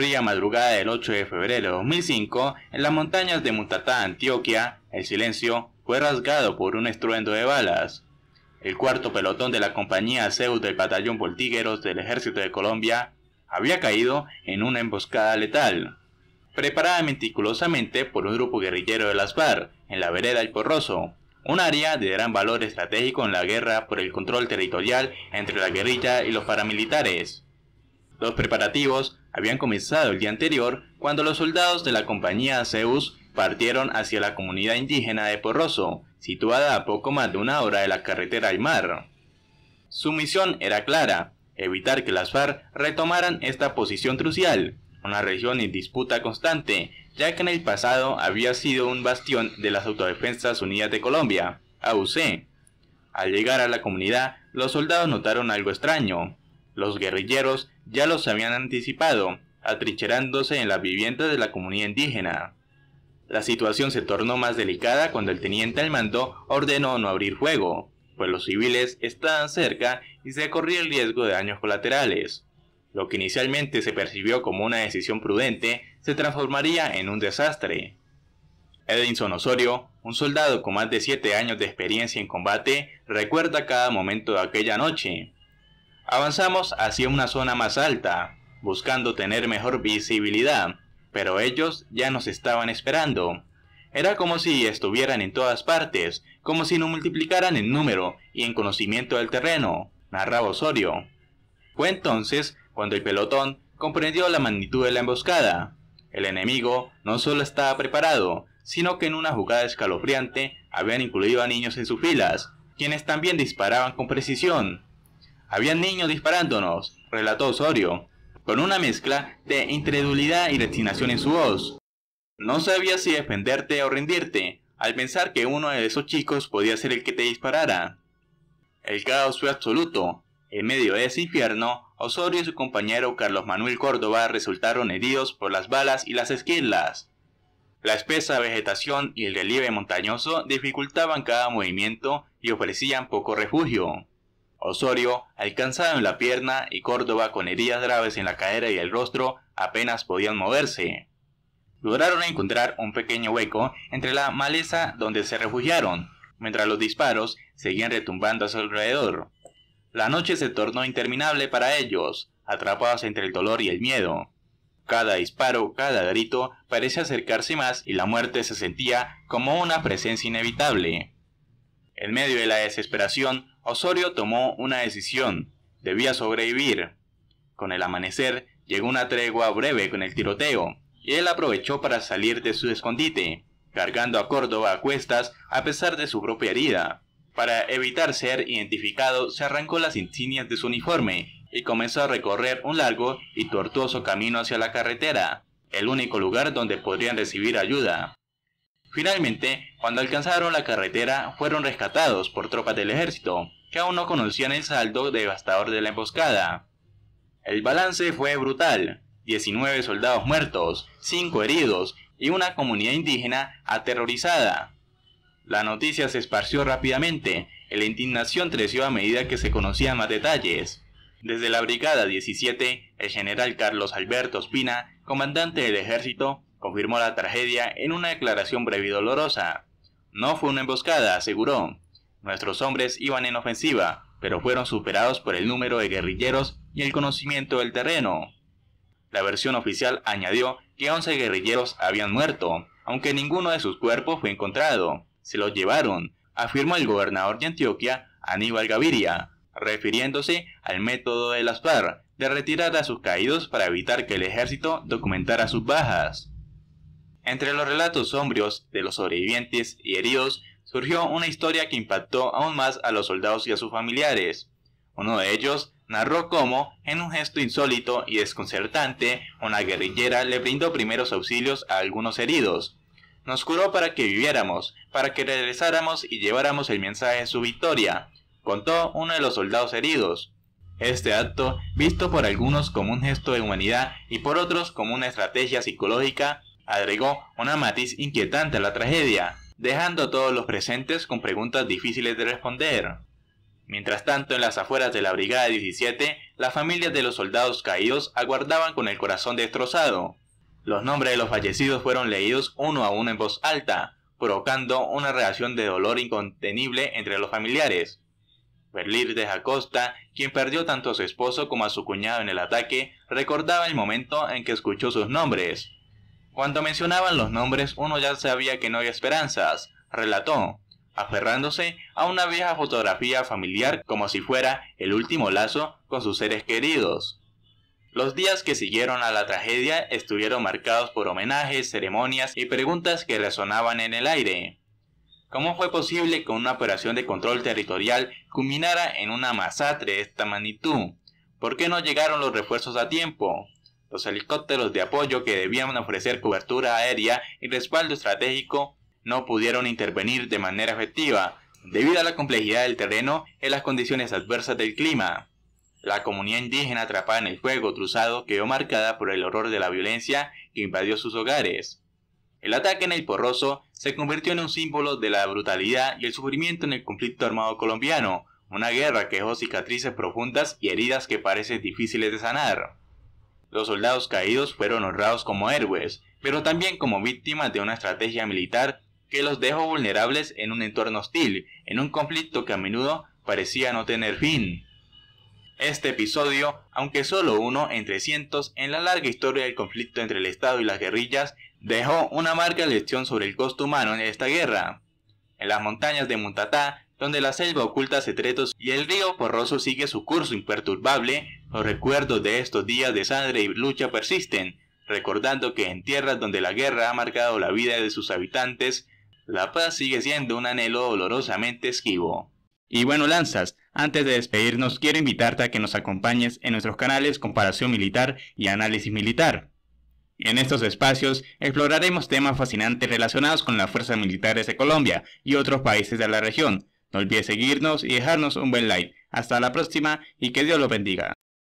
fría madrugada del 8 de febrero de 2005, en las montañas de Mutatá, Antioquia, el silencio fue rasgado por un estruendo de balas. El cuarto pelotón de la compañía Zeus del batallón voltigueros del Ejército de Colombia había caído en una emboscada letal, preparada meticulosamente por un grupo guerrillero de las FARC en la vereda El Porroso, un área de gran valor estratégico en la guerra por el control territorial entre la guerrilla y los paramilitares. Los preparativos habían comenzado el día anterior cuando los soldados de la compañía Zeus partieron hacia la comunidad indígena de Porroso, situada a poco más de una hora de la carretera al mar. Su misión era clara, evitar que las FARC retomaran esta posición crucial, una región en disputa constante, ya que en el pasado había sido un bastión de las Autodefensas Unidas de Colombia, AUC. Al llegar a la comunidad, los soldados notaron algo extraño. Los guerrilleros ya los habían anticipado, atrincherándose en las viviendas de la comunidad indígena. La situación se tornó más delicada cuando el teniente al mando ordenó no abrir fuego, pues los civiles estaban cerca y se corría el riesgo de daños colaterales. Lo que inicialmente se percibió como una decisión prudente se transformaría en un desastre. Edinson Osorio, un soldado con más de 7 años de experiencia en combate, recuerda cada momento de aquella noche. Avanzamos hacia una zona más alta, buscando tener mejor visibilidad, pero ellos ya nos estaban esperando. Era como si estuvieran en todas partes, como si no multiplicaran en número y en conocimiento del terreno, narraba Osorio. Fue entonces cuando el pelotón comprendió la magnitud de la emboscada. El enemigo no solo estaba preparado, sino que en una jugada escalofriante habían incluido a niños en sus filas, quienes también disparaban con precisión. Habían niños disparándonos, relató Osorio, con una mezcla de incredulidad y resignación en su voz. No sabía si defenderte o rendirte, al pensar que uno de esos chicos podía ser el que te disparara. El caos fue absoluto. En medio de ese infierno, Osorio y su compañero Carlos Manuel Córdoba resultaron heridos por las balas y las esquilas. La espesa vegetación y el relieve montañoso dificultaban cada movimiento y ofrecían poco refugio. Osorio, alcanzado en la pierna, y Córdoba, con heridas graves en la cadera y el rostro, apenas podían moverse. Lograron encontrar un pequeño hueco entre la maleza donde se refugiaron, mientras los disparos seguían retumbando a su alrededor. La noche se tornó interminable para ellos, atrapados entre el dolor y el miedo. Cada disparo, cada grito parecía acercarse más y la muerte se sentía como una presencia inevitable. En medio de la desesperación, Osorio tomó una decisión, debía sobrevivir. Con el amanecer llegó una tregua breve con el tiroteo, y él aprovechó para salir de su escondite, cargando a Córdoba a cuestas a pesar de su propia herida. Para evitar ser identificado, se arrancó las insignias de su uniforme y comenzó a recorrer un largo y tortuoso camino hacia la carretera, el único lugar donde podrían recibir ayuda. Finalmente, cuando alcanzaron la carretera, fueron rescatados por tropas del ejército, que aún no conocían el saldo devastador de la emboscada. El balance fue brutal, 19 soldados muertos, 5 heridos y una comunidad indígena aterrorizada. La noticia se esparció rápidamente, y la indignación creció a medida que se conocían más detalles. Desde la Brigada 17, el general Carlos Alberto Espina, comandante del ejército, confirmó la tragedia en una declaración breve y dolorosa. No fue una emboscada, aseguró. Nuestros hombres iban en ofensiva, pero fueron superados por el número de guerrilleros y el conocimiento del terreno. La versión oficial añadió que 11 guerrilleros habían muerto, aunque ninguno de sus cuerpos fue encontrado. Se los llevaron, afirmó el gobernador de Antioquia, Aníbal Gaviria, refiriéndose al método de las FARC de retirar a sus caídos para evitar que el ejército documentara sus bajas. Entre los relatos sombríos de los sobrevivientes y heridos surgió una historia que impactó aún más a los soldados y a sus familiares. Uno de ellos narró cómo, en un gesto insólito y desconcertante, una guerrillera le brindó primeros auxilios a algunos heridos. Nos curó para que viviéramos, para que regresáramos y lleváramos el mensaje de su victoria, contó uno de los soldados heridos. Este acto, visto por algunos como un gesto de humanidad y por otros como una estrategia psicológica, agregó una matiz inquietante a la tragedia, dejando a todos los presentes con preguntas difíciles de responder. Mientras tanto, en las afueras de la Brigada 17, las familias de los soldados caídos aguardaban con el corazón destrozado. Los nombres de los fallecidos fueron leídos uno a uno en voz alta, provocando una reacción de dolor incontenible entre los familiares. de Jacosta, quien perdió tanto a su esposo como a su cuñado en el ataque, recordaba el momento en que escuchó sus nombres. Cuando mencionaban los nombres uno ya sabía que no había esperanzas, relató, aferrándose a una vieja fotografía familiar como si fuera el último lazo con sus seres queridos. Los días que siguieron a la tragedia estuvieron marcados por homenajes, ceremonias y preguntas que resonaban en el aire. ¿Cómo fue posible que una operación de control territorial culminara en una masacre de esta magnitud? ¿Por qué no llegaron los refuerzos a tiempo? Los helicópteros de apoyo que debían ofrecer cobertura aérea y respaldo estratégico no pudieron intervenir de manera efectiva debido a la complejidad del terreno y las condiciones adversas del clima. La comunidad indígena atrapada en el fuego cruzado quedó marcada por el horror de la violencia que invadió sus hogares. El ataque en el Porroso se convirtió en un símbolo de la brutalidad y el sufrimiento en el conflicto armado colombiano, una guerra que dejó cicatrices profundas y heridas que parecen difíciles de sanar. Los soldados caídos fueron honrados como héroes, pero también como víctimas de una estrategia militar que los dejó vulnerables en un entorno hostil, en un conflicto que a menudo parecía no tener fin. Este episodio, aunque solo uno entre cientos en la larga historia del conflicto entre el Estado y las guerrillas, dejó una marca lección sobre el costo humano en esta guerra. En las montañas de Muntatá, donde la selva oculta secretos y el río Porroso sigue su curso imperturbable, los recuerdos de estos días de sangre y lucha persisten, recordando que en tierras donde la guerra ha marcado la vida de sus habitantes, la paz sigue siendo un anhelo dolorosamente esquivo. Y bueno, Lanzas, antes de despedirnos quiero invitarte a que nos acompañes en nuestros canales Comparación Militar y Análisis Militar. En estos espacios exploraremos temas fascinantes relacionados con las fuerzas militares de Colombia y otros países de la región. No olvides seguirnos y dejarnos un buen like. Hasta la próxima y que Dios los bendiga.